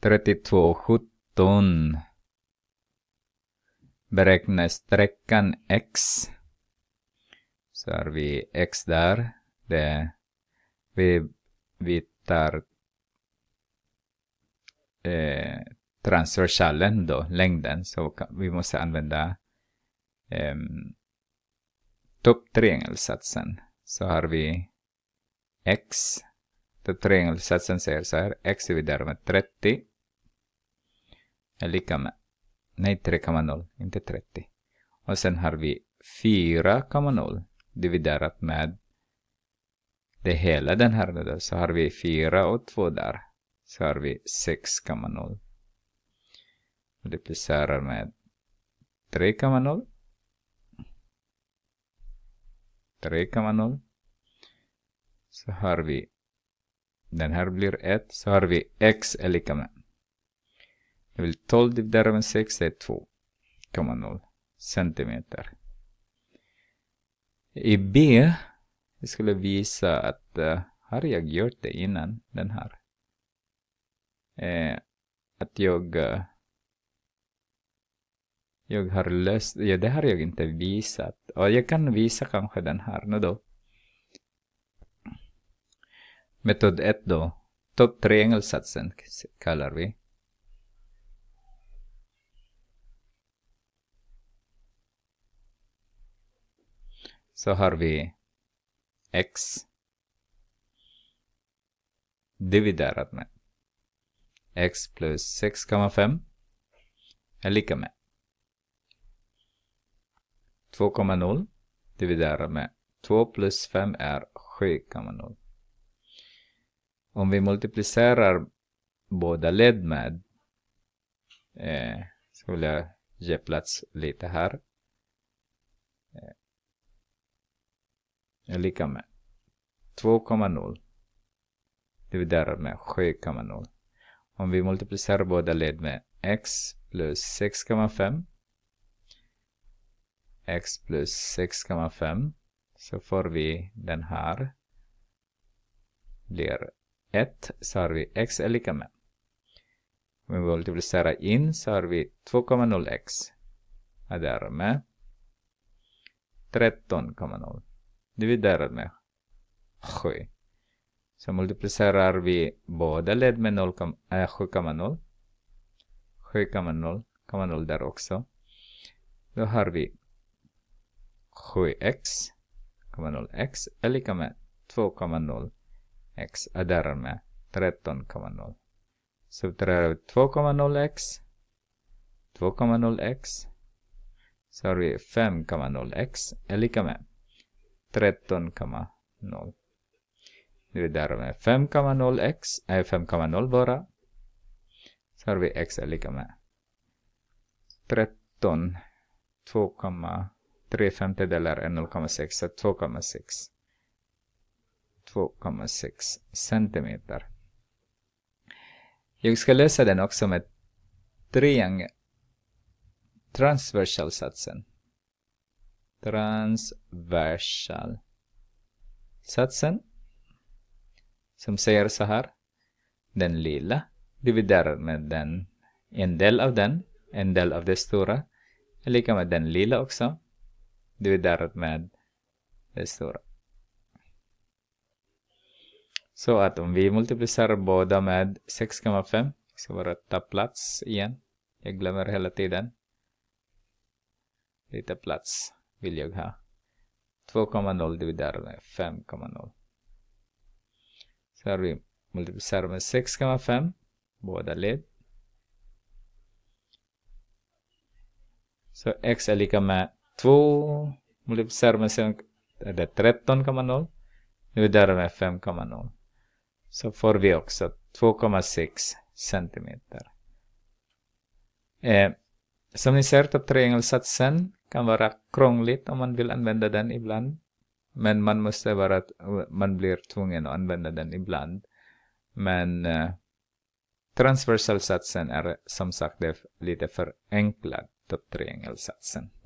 32.17 Beräkna sträckan x. Så har vi x där. Det, vi, vi tar eh, transversallen då, längden. Så vi måste använda eh, topptriangelsatsen. Så har vi x så triangelsatsen säger så här, x dividerat med 30 är lika med, nej 3,0, inte 30. Och sen har vi 4,0 dividerat med det hela den här då, så har vi 4 och 2 där. Så har vi 6,0. Multiplicerar med 3,0. 3,0. Så har vi den här blir 1. Så har vi x är lika med. Det vill 12 dividerat med 6 är 2,0 cm. I B jag skulle visa att uh, har jag gjort det innan den här? Eh, att jag uh, jag har löst, ja, det har jag inte visat. Och jag kan visa kanske den här nu då. Metod 1 då. topp triangle-satsen kallar vi. Så har vi x dividerat med x plus 6,5 är lika med 2,0 dividerat med 2 plus 5 är 7,0 om vi multiplicerar båda led med, eh, ska jag ge plats lite här, eh, är lika med 2,0 dividerat med 7,0. Om vi multiplicerar båda led med x plus 6,5 x plus 6,5 så får vi den här blir 1 så har vi x är lika med. Om vi multiplicerar in så har vi 2,0x. Är där med 13,0 dividerat med 7. Så multiplicerar vi båda led med 7,0. 7,0 eh, där också. Då har vi 7x, 0x är lika med 2,0 x är därmed 13,0. Subtraherar vi 2,0x, 2,0x, så har vi 5,0x är lika med 13,0. Nu är därmed 5,0x är 5,0 bara. Så har vi x är lika med 13, 2, femtedelar är 0,6 så 2,6. 2,6 centimeter. Jag ska lösa den också med triangel transversalsatsen. Transversalsatsen som säger så här. Den lilla dividerar med den, en del av den, en del av det stora. Lika med den lilla också. Dividerat med det stora. Så att om vi multiplicerar båda med 6,5, ska bara ta plats igen. Jag glömmer hela tiden. Lite plats vill jag ha. 2,0 dividerat med 5,0. Så har vi multiplicerar med 6,5, båda led. Så x är lika med 2 multiplicerar med 13,0 dividerat med 5,0 så får vi också 2,6 centimeter. Eh, som ni ser, topptriangelsatsen kan vara krångligt om man vill använda den ibland. Men man måste vara, man blir tvungen att använda den ibland. Men eh, transversalsatsen är som sagt lite förenklad topptriangelsatsen.